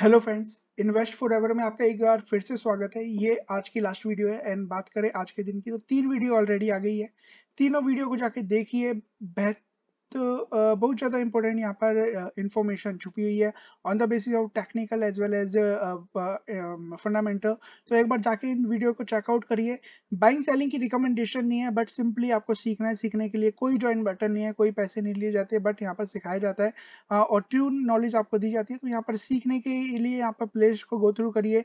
hello friends invest forever में आपका एक बार फिर से स्वागत है ये आज की लास्ट वीडियो है एंड बात करें आज के दिन की तो तीन वीडियो ऑलरेडी आ गई है तीनों वीडियो को जाके देखिए बेहतर तो बहुत ज़्यादा इंपॉर्टेंट यहाँ पर इंफॉर्मेशन छुपी हुई है on the basis of technical as well as fundamental तो एक बार जाके इन वीडियो को चेकआउट करिए बाइंग सेलिंग की रिकमेंडेशन नहीं है बट सिंपली आपको सीखना है सीखने के लिए कोई ज्वाइन बटन नहीं है कोई पैसे नहीं लिए जाते बट यहाँ पर सिखाया जाता है और ट्यून नॉलेज आपको दी जाती है तो यहाँ पर सीखने के लिए यहाँ पर प्लेस को गो थ्रू करिए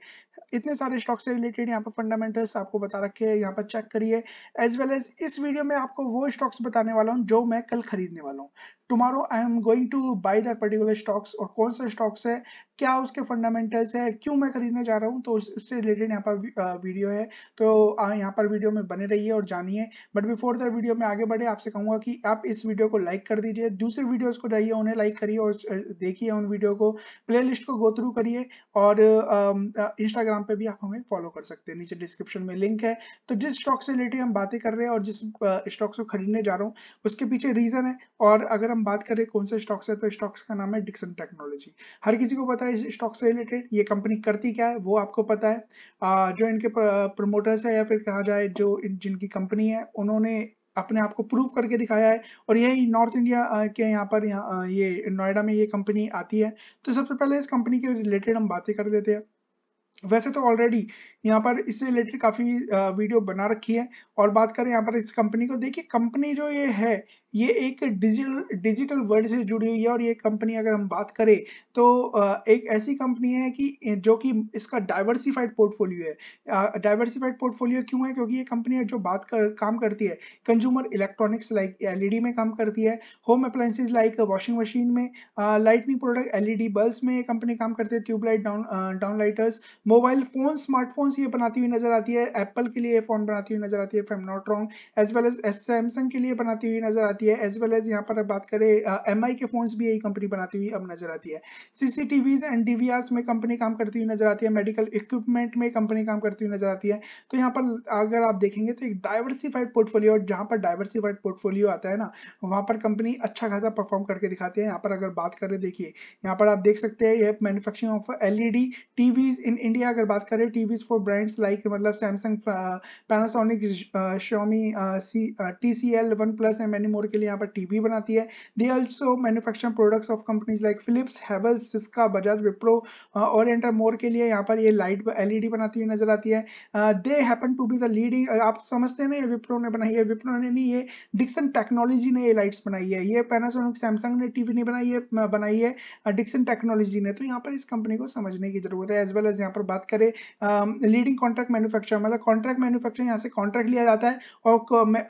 इतने सारे स्टॉक से रिलेटेड यहाँ पर फंडामेंटल्स आपको बता रखे हैं यहाँ पर चेक करिए एज वेल एज इस वीडियो में आपको वो स्टॉक्स बताने वाला हूँ जो मैं कल खरीदने वाला ነው tomorrow I am going to buy that particular stocks और कौन सा स्टॉक्स है क्या उसके फंडामेंटल्स है क्यों मैं खरीदने जा रहा हूँ तो उससे रिलेटेड यहाँ पर वीडियो है तो यहाँ पर वीडियो में बने रहिए और जानिए बट बिफोर द वीडियो में आगे बढ़े आपसे कहूँगा कि आप इस वीडियो को लाइक कर दीजिए दूसरे वीडियोज़ को जाइए उन्हें लाइक करिए और देखिए उन वीडियो को लिस्ट को गो थ्रू करिए और इंस्टाग्राम पर भी आप हमें फॉलो कर सकते हैं नीचे डिस्क्रिप्शन में लिंक है तो जिस स्टॉक से रिलेटेड हम बातें कर रहे हैं और जिस स्टॉक्स को खरीदने जा रहा हूँ उसके पीछे रीज़न है और अगर हम बात करें कौन से स्टॉक्स है तो स्टॉक्स का नाम है डिक्सन टेक्नोलॉजी हर किसी को पता है इस स्टॉक से रिलेटेड ये कंपनी करती क्या है वो आपको पता है आ, जो इनके प्रमोटर्स है या फिर कहा जाए जो जिनकी कंपनी है उन्होंने अपने आप को प्रूव करके दिखाया है और यही नॉर्थ इंडिया के यहाँ पर ये नोएडा में ये कंपनी आती है तो सबसे पहले इस कंपनी के रिलेटेड हम बातें कर लेते हैं वैसे तो ऑलरेडी यहाँ पर इससे रिलेटेड काफ़ी वीडियो बना रखी है और बात करें यहाँ पर इस कंपनी को देखिए कंपनी जो ये है ये एक डिजिटल डिजिटल वर्ल्ड से जुड़ी हुई है और ये कंपनी अगर हम बात करें तो एक ऐसी कंपनी है कि जो कि इसका डाइवर्सिफाइड पोर्टफोलियो है डाइवर्सिफाइड पोर्टफोलियो क्यों है क्योंकि ये कंपनी जो बात कर काम करती है कंज्यूमर इलेक्ट्रॉनिक्स लाइक एलईडी में काम करती है home appliances like washing machine में लाइटनिंग प्रोडक्ट एलईडी बल्ब्स में ये कंपनी काम करती है tube light down down lighters mobile phone smartphones ये बनाती हुई नजर आती है एप्पल के लिए फोन बनाती हुई नजर आती है फेमनोट्रॉन एज वेल एज सैमसंग के लिए बनाती हुई नजर आती है आती है एज वेल एज यहाँ पर बात करें एम uh, के फोन्स भी यही कंपनी बनाती हुई अब नजर आती है सीसीटीवीज एंड डीवीआरस में कंपनी काम करती हुई नजर आती है मेडिकल इक्विपमेंट में कंपनी काम करती हुई नजर आती है तो यहाँ पर अगर आप देखेंगे तो एक डायवर्सिफाइड पोर्टफोलियो और जहाँ पर डायवर्सिफाइड पोर्टफोलियो आता है ना वहाँ पर कंपनी अच्छा खासा परफॉर्म करके दिखाती है यहाँ पर अगर बात करें देखिए यहाँ पर आप देख सकते हैं ये manufacturing of LED TVs in India अगर बात करें टीवीज फॉर ब्रांड्स लाइक मतलब Samsung Panasonic Xiaomi T C L OnePlus and many more के लिए यहाँ पर टीवी बनाती है they also manufacture products of companies like Philips Havells Syska Bajaj Wipro और एंटर मोर के लिए यहाँ पर ये लाइट एलईडी बनाती हुई नजर आती है they happen to be the leading आप समझते हैं ना ये विप्रो ने बनाई है विप्रो ने नहीं ये डिक्सन टेक्नोलॉजी ने ये लाइट्स बनाई है ये पैनासोनिक सैमसंग ने टीवी नहीं बनाई है बनाई है डिक्सन uh, टेक्नोलॉजी ने तो यहाँ पर इस कंपनी को समझने की जरूरत है एज वेल एज यहाँ पर बात करें लीडिंग कॉन्ट्रैक्ट मैन्युफैक्चर मतलब कॉन्ट्रैक्ट मैन्युफैक्चर यहाँ से कॉन्ट्रैक्ट लिया जाता है और,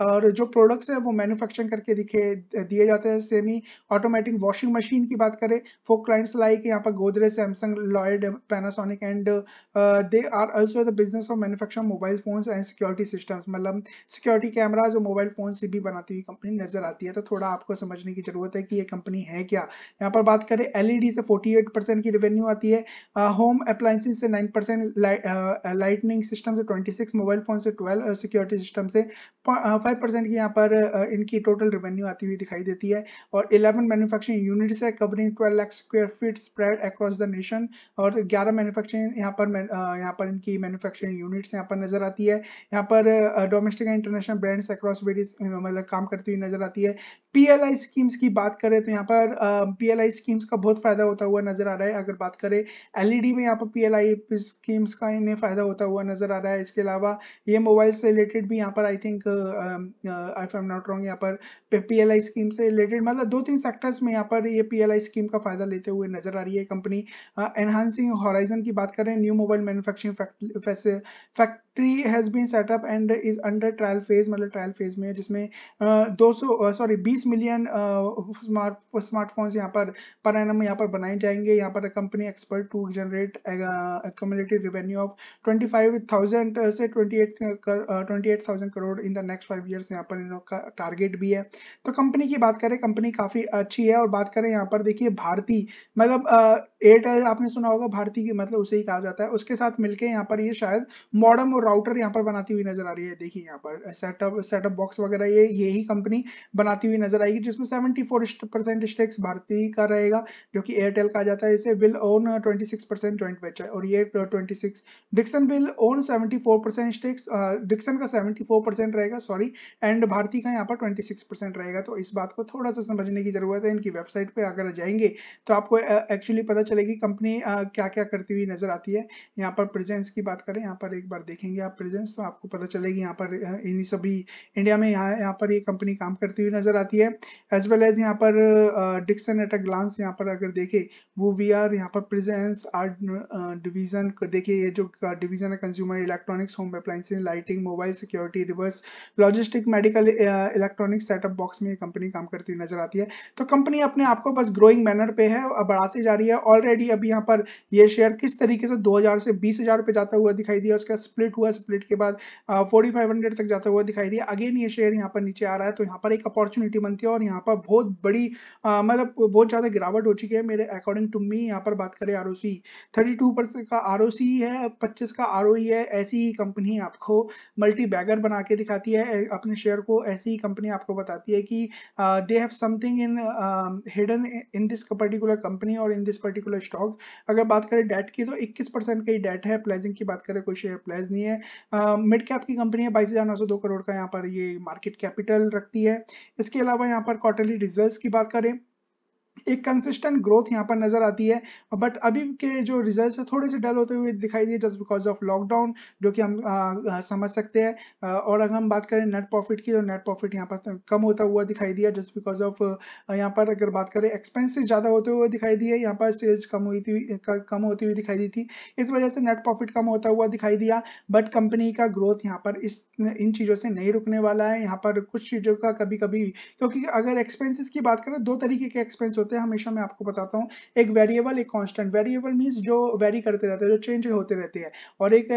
और जो प्रोडक्ट्स है वो मैन्युफैक्चर करके के दिखे दिए जाते हैं सेमी ऑटोमेटिक वॉशिंग मशीन की बात करें फोक क्लाइंट्स लाइक यहाँ पर Godrej Samsung Lloyd Panasonic and they are also the business of manufacture mobile phones and security systems मतलब सिक्योरिटी कैमराज और मोबाइल फोन से भी बनाती हुई कंपनी नजर आती है तो थोड़ा आपको समझने की जरूरत है कि ये कंपनी है क्या यहाँ पर बात करें एलईडी से 48 की रेवेन्यू आती है होम uh, अप्लाइंसिस से 9 परसेंट लाइटनिंग सिस्टम से 26 मोबाइल फोन से 12 सिक्योरिटी सिस्टम से 5 uh, परसेंट की यहाँ पर uh, इनकी टोटल रेवेन्यू आती हुई दिखाई देती है और 11 मैन्युफैक्चरिंग यूनिट्स है covering 12 lakh square feet spread across the nation और 11 मैन्युफैक्चरिंग यहाँ पर यहाँ पर इनकी मैन्युफैक्चरिंग यूनिट्स यहाँ पर नजर आती है यहाँ पर domestic and international brands across various मतलब काम करती हुई नजर आती है पीएलआई स्कीम्स की बात करें तो यहाँ पर पीएलआई स्कीम्स का बहुत फायदा होता हुआ नजर आ रहा है अगर बात करें एलईडी e में यहाँ पर पीएलआई स्कीम्स का इन्हें फायदा होता हुआ नजर आ रहा है इसके अलावा ये मोबाइल से रिलेटेड भी यहाँ पर I think I am not wrong यहाँ पर पीएलआई स्कीम से रिलेटेड मतलब दो तीन सेक्टर्स में यहाँ पर ये पीएलआई स्कीम का फायदा लेते हुए नजर आ रही है कंपनी एनहांसिंग हॉराइजन की बात करें new mobile factory factory has been set up and is under trial phase मतलब ट्रायल फेज में जिसमें दो सौ सॉरी बीस मिलियन स्मार्ट स्मार्टफोन्स यहाँ पर पर एन यहाँ पर बनाए जाएंगे यहाँ पर company expert to generate community revenue of twenty five thousand से twenty eight twenty eight thousand crore in the next five years यहाँ पर इन लोग का टारगेट भी है तो कंपनी की बात करें कंपनी काफ़ी अच्छी है और बात करें यहाँ पर देखिए भारती मतलब एयरटेल आपने सुना होगा भारती की मतलब उसे ही कहा जाता है उसके साथ मिलकर यहाँ पर ये शायद मॉडर्म और राउटर यहाँ पर बनाती हुई नजर आ रही है देखिए यहाँ पर सेटअप सेटअप बॉक्स वगैरह ये यही कंपनी बनाती हुई नजर आएगी जिसमें 74 परसेंट स्टेक्स भारतीय का रहेगा जो कि एयरटेल का जाता है इसे will own 26 percent joint venture और ये 26 Dixon will own 74 percent stakes Dixon का 74 परसेंट रहेगा सॉरी एंड भारती का यहाँ पर 26 परसेंट रहेगा तो इस बात को थोड़ा सा समझने की जरूरत है इनकी वेबसाइट पर अगर जाएंगे तो आपको एक्चुअली पता चलेगी कंपनी क्या क्या करती हुई नजर आती है यहाँ पर प्रेजेंस की बात करें यहाँ पर एक बार देखेंगे देखेंगे आप प्रेजेंस तो आपको पता चलेगी यहाँ पर इन्हीं सभी इंडिया में यहाँ यहाँ पर ये कंपनी काम करती हुई नजर आती है एज वेल एज यहाँ पर डिक्सन एट अ ग्लांस यहाँ पर अगर देखे वो वी आर यहाँ पर प्रेजेंस आर डिवीजन देखिए ये जो डिवीजन है consumer electronics home appliance lighting mobile security reverse logistic medical electronic setup box में ये कंपनी काम करती हुई नजर आती है तो कंपनी अपने आप को बस ग्रोइंग मैनर पे है बढ़ाती जा रही है ऑलरेडी अभी यहाँ पर ये शेयर किस तरीके से 2000 से 20000 पे जाता हुआ दिखाई दिया उसका स्प्लिट हुआ हुआ स्प्लिट के बाद फोर्टी फाइव हंड्रेड तक जाता हुआ दिखाई दिया अगेन ये शेयर यहाँ पर नीचे आ रहा है तो यहाँ पर एक अपॉर्चुनिटी बनती है और यहाँ पर बहुत बड़ी मतलब बहुत ज़्यादा गिरावट हो चुकी है मेरे अकॉर्डिंग टू मी यहाँ पर बात करें R O C thirty two percent का आर ओ सी है पच्चीस का आर ओ ई है ऐसी ही कंपनी आपको मल्टी बैगर बना के दिखाती है अपने शेयर को ऐसी ही कंपनी आपको बताती है कि they have something in hidden in this particular company और इन दिस पर्टिकुलर स्टॉक अगर बात करें डेट की तो इक्कीस परसेंट का ही डेट है प्लेजिंग की बात करें कोई शेयर प्लेज नहीं है हैं मिड कैप की कंपनी है बाईस हज़ार नौ सौ दो करोड़ का यहाँ पर ये मार्केट कैपिटल रखती है इसके अलावा यहाँ पर क्वार्टरली रिजल्ट्स की बात करें एक कंसिस्टेंट ग्रोथ यहाँ पर नजर आती है बट अभी के जो रिजल्ट है थोड़े से डल होते हुए दिखाई दिए जस्ट बिकॉज ऑफ लॉकडाउन जो कि हम आ, समझ सकते हैं और अगर हम बात करें नेट प्रॉफिट की तो नेट प्रॉफिट यहाँ पर कम होता हुआ दिखाई दिया जस्ट बिकॉज ऑफ यहाँ पर अगर बात करें एक्सपेंसिस ज़्यादा होते हुए दिखाई दिए यहाँ पर सेल्स कम हुई थी कम होती हुई दिखाई दी थी इस वजह से नेट प्रॉफिट कम होता हुआ दिखाई दिया बट कंपनी का ग्रोथ यहाँ पर इस इन चीज़ों से नहीं रुकने वाला है यहाँ पर कुछ चीज़ों का कभी कभी क्योंकि अगर एक्सपेंसिस की बात करें दो तरीके के एक्सपेंस होते हैं हमेशा मैं आपको बताता हूँ एक वेरिएबल एक कांस्टेंट वेरिएबल मीन्स जो वेरी करते रहते हैं जो चेंज होते रहते हैं और एक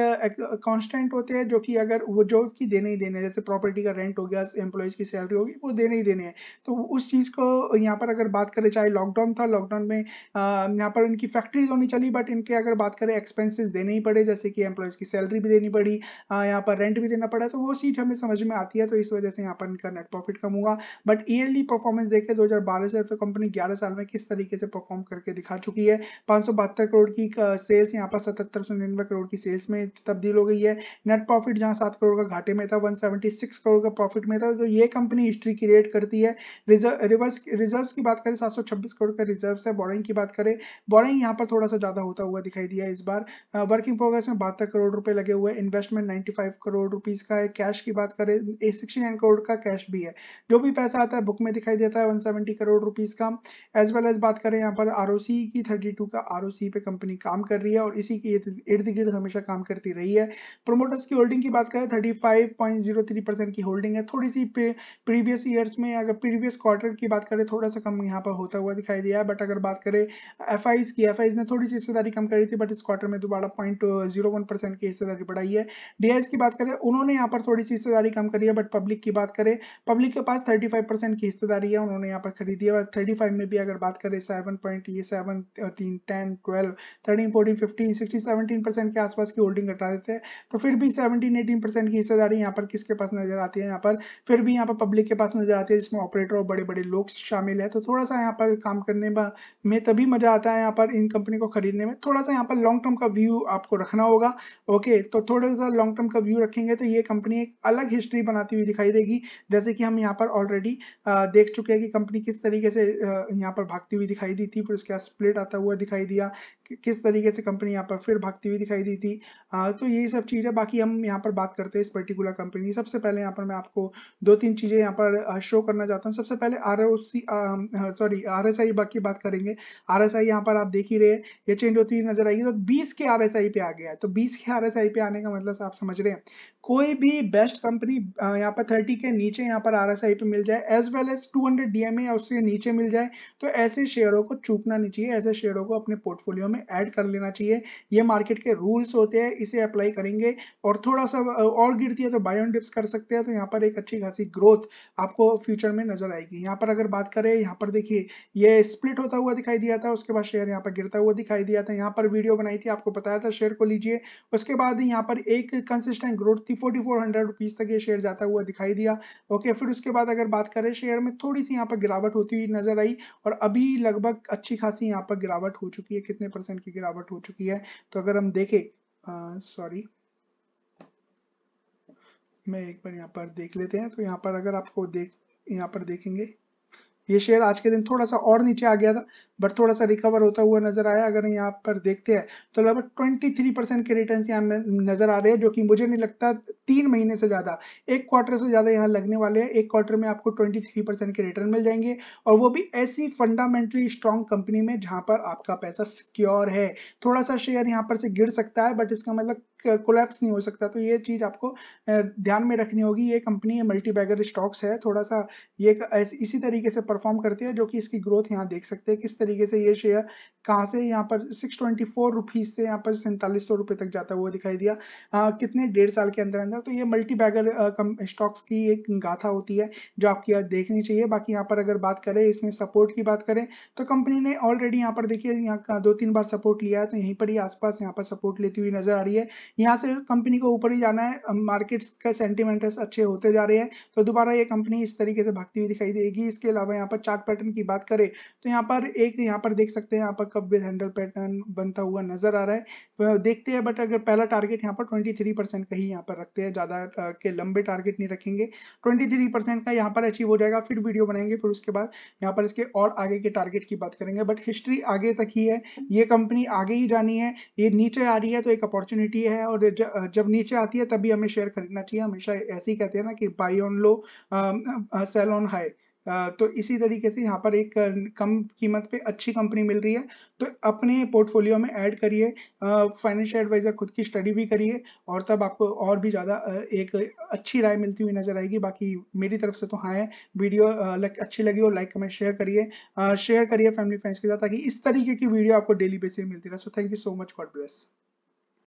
कांस्टेंट होते हैं जो कि अगर वो जो कि देने ही देने जैसे प्रॉपर्टी का रेंट हो गया एम्प्लॉयज की सैलरी होगी वो देने ही देने हैं तो उस चीज़ को यहाँ पर अगर बात करें चाहे लॉकडाउन था लॉकडाउन में यहाँ पर इनकी फैक्ट्रीज होनी चली बट इनके अगर बात करें एक्सपेंसिस देने ही पड़े जैसे कि एम्प्लॉयज़ की सैलरी भी देनी पड़ी यहाँ पर रेंट भी देना पड़ा तो वो सीट हमें समझ में आती है तो इस वजह से यहाँ पर इनका नेट प्रॉफिट कम होगा बट ईयरली परफॉर्मेंस देखें दो से तो कंपनी ग्यारह साल में किस तरीके से परफॉर्म करके दिखा चुकी है पाँच करोड़ की सेल्स यहाँ पर सतहत्तर करोड़ की सेल्स में तब्दील हो गई है नेट प्रॉफिट जहाँ सात करोड़ का घाटे में था 176 करोड़ का प्रॉफिट में था तो ये कंपनी हिस्ट्री क्रिएट करती है रिजर्व रिजर्व्स की बात करें 726 करोड़ का रिजर्व है बोरिंग की बात करें बोरिंग यहाँ पर थोड़ा सा ज़्यादा होता हुआ दिखाई दिया इस बार वर्किंग प्रोग्रेस में बहत्तर करोड़ रुपए लगे हुए इन्वेस्टमेंट नाइन्टी करोड़ रुपीज़ का है कैश की बात करें सिक्सटी करोड़ का कैश भी है जो भी पैसा आता है बुक में दिखाई देता है वन करोड़ रुपीज़ का एज वेल एज बात करें यहाँ पर आर की 32 का आर पे कंपनी काम कर रही है और इसी के इर्द गिर्द हमेशा काम करती रही है प्रोमोटर्स की होल्डिंग की बात करें 35.03 परसेंट की होल्डिंग है थोड़ी सी प्रीवियस ईयर्स में अगर प्रीवियस क्वार्टर की बात करें थोड़ा सा कम यहाँ पर होता हुआ दिखाई दिया है बट अगर बात करें एफ की एफ ने थोड़ी सी हिस्सेदारी कम करी थी बट इस क्वार्टर में दोबारा पॉइंट की हिस्सेदारी बढ़ाई है डी की बात करें उन्होंने यहाँ पर थोड़ी सी हिस्सेदारी कम करी है बट पब्लिक की बात करें पब्लिक के पास थर्टी की हिस्सेदारी है उन्होंने यहाँ पर खरीदी है और थर्टी में भी अगर बात करें सेवन पॉइंट ये सेवन तीन ten twelve thirteen fourteen fifteen sixteen seventeen percent के आसपास की होल्डिंग घटा देते हैं तो फिर भी सेवनटीन एटीन परसेंट की हिस्सेदारी यहाँ पर किसके पास नजर आती है यहाँ पर फिर भी यहाँ पर पब्लिक के पास नजर आती है जिसमें ऑपरेटर और बड़े बड़े लोग शामिल है तो थोड़ा सा यहाँ पर काम करने में तभी मजा आता है यहाँ पर इन कंपनी को खरीदने में थोड़ा सा यहाँ पर लॉन्ग टर्म का व्यू आपको रखना होगा ओके तो थोड़ा सा लॉन्ग टर्म का व्यू रखेंगे तो ये कंपनी एक अलग हिस्ट्री बनाती हुई दिखाई देगी जैसे कि हम यहाँ पर ऑलरेडी देख चुके हैं कि कंपनी किस तरीके से यहाँ यहाँ पर भागती हुई दिखाई दी थी फिर उसके बाद स्प्लिट आता हुआ दिखाई दिया कि किस तरीके से कंपनी यहाँ पर फिर भागती हुई दिखाई दी थी आ, तो यही सब चीज़ें बाकी हम यहाँ पर बात करते हैं इस पर्टिकुलर कंपनी की सबसे पहले यहाँ पर मैं आपको दो तीन चीज़ें यहाँ पर शो करना चाहता हूँ सबसे पहले R sorry R S I की बात करेंगे आर एस आई यहाँ पर आप देख ही रहे ये चेंज होती हुई नजर आएगी तो बीस के आर एस आई पे आ गया है तो बीस के आर एस आई पे आने का मतलब आप समझ रहे हैं कोई भी बेस्ट कंपनी यहाँ पर थर्टी के नीचे यहाँ पर आर एस आई पे मिल जाए as well as two hundred D M A उसके नीचे मिल जाए तो ऐसे शेयरों को चूकना नहीं चाहिए ऐसे शेयरों को अपने पोर्टफोलियो में में ऐड कर लेना चाहिए ये मार्केट के रूल्स होते हैं इसे अप्लाई करेंगे और थोड़ा सा और गिरती है तो बाय ऑन डिप्स कर सकते हैं तो यहाँ पर एक अच्छी खासी ग्रोथ आपको फ्यूचर में नजर आएगी यहाँ पर अगर बात करें यहाँ पर देखिए ये स्प्लिट होता हुआ दिखाई दिया था उसके बाद शेयर यहाँ पर गिरता हुआ दिखाई दिया था यहाँ पर वीडियो बनाई थी आपको बताया था शेयर को लीजिए उसके बाद यहाँ पर एक कंसिस्टेंट ग्रोथ थी फोर्टी तक ये शेयर जाता हुआ दिखाई दिया ओके फिर उसके बाद अगर बात करें शेयर में थोड़ी सी यहाँ पर गिरावट होती हुई नजर आई और अभी लगभग अच्छी खासी यहाँ पर गिरावट हो चुकी है कितने परसेंट परसेंट की गिरावट हो चुकी है तो अगर हम देखें सॉरी मैं एक बार यहाँ पर देख लेते हैं तो यहाँ पर अगर आपको देख यहाँ पर देखेंगे ये शेयर आज के दिन थोड़ा सा और नीचे आ गया था बट थोड़ा सा रिकवर होता हुआ नजर आया अगर यहाँ पर देखते हैं तो लगभग 23 परसेंट के रिटर्न यहाँ नजर आ रहे हैं जो कि मुझे नहीं लगता तीन महीने से ज्यादा एक क्वार्टर से ज्यादा यहाँ लगने वाले हैं एक क्वार्टर में आपको 23 परसेंट के रिटर्न मिल जाएंगे और वो भी ऐसी फंडामेंटली स्ट्रॉन्ग कंपनी में जहां पर आपका पैसा सिक्योर है थोड़ा सा शेयर यहाँ पर से गिर सकता है बट इसका मतलब कोलैप्स नहीं हो सकता तो ये चीज़ आपको ध्यान में रखनी होगी ये कंपनी मल्टी बैगर स्टॉक्स है थोड़ा सा ये इसी तरीके से परफॉर्म करती है जो कि इसकी ग्रोथ यहाँ देख सकते हैं किस तरीके से ये शेयर कहाँ से यहाँ पर सिक्स ट्वेंटी फोर रुपीज से यहाँ पर सैंतालीस सौ रुपये तक जाता हुआ दिखाई दिया आ, कितने डेढ़ साल के अंदर अंदर तो ये मल्टी बैगर कम स्टॉक्स की एक गाथा होती है जो आपकी देखनी चाहिए बाकी यहाँ पर अगर बात करें इसमें सपोर्ट की बात करें तो कंपनी ने ऑलरेडी यहाँ पर देखिए यहाँ दो तीन बार सपोर्ट लिया है तो यहीं पर ही आसपास यहाँ पर सपोर्ट लेती हुई नजर आ रही है यहाँ से कंपनी को ऊपर ही जाना है मार्केट्स के सेंटिमेंट अच्छे होते जा रहे हैं तो दोबारा ये कंपनी इस तरीके से भागती हुई दिखाई देगी इसके अलावा यहाँ पर चार्ट पैटर्न की बात करें तो यहाँ पर एक यहाँ पर देख सकते हैं यहाँ पर कप विद हैंडल पैटर्न बनता हुआ नजर आ रहा है देखते हैं बट अगर पहला टारगेट यहाँ पर 23 परसेंट का ही यहाँ पर रखते हैं ज़्यादा के लंबे टारगेट नहीं रखेंगे 23 परसेंट का यहाँ पर अचीव हो जाएगा फिर वीडियो बनाएंगे फिर उसके बाद यहाँ पर इसके और आगे के टारगेट की बात करेंगे बट हिस्ट्री आगे तक ही है ये कंपनी आगे ही जानी है ये नीचे आ रही है तो एक अपॉर्चुनिटी है और जब नीचे आती है तभी हमें शेयर खरीदना चाहिए हमेशा ऐसे ही कहते हैं ना कि buy on low sell on high तो इसी तरीके से यहाँ पर एक कम कीमत पे अच्छी कंपनी मिल रही है तो अपने पोर्टफोलियो में ऐड करिए फाइनेंशियल एडवाइज़र खुद की स्टडी भी करिए और तब आपको और भी ज़्यादा एक अच्छी राय मिलती हुई नज़र आएगी बाकी मेरी तरफ से तो हाँ है वीडियो अच्छी लगी हो लाइक कमेंट शेयर करिए शेयर करिए फैमिली फ्रेंड्स के साथ ताकि इस तरीके की वीडियो आपको डेली बेसिस मिलती रहे so thank you so much God bless